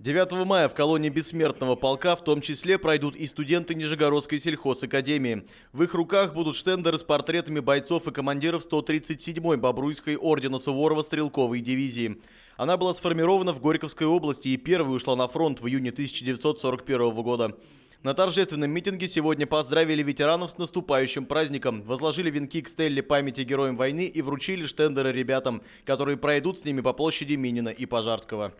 9 мая в колонии бессмертного полка в том числе пройдут и студенты Нижегородской сельхозакадемии. В их руках будут штендеры с портретами бойцов и командиров 137-й Бобруйской ордена Суворова стрелковой дивизии. Она была сформирована в Горьковской области и первой ушла на фронт в июне 1941 года. На торжественном митинге сегодня поздравили ветеранов с наступающим праздником, возложили венки к стелле памяти героям войны и вручили штендеры ребятам, которые пройдут с ними по площади Минина и Пожарского.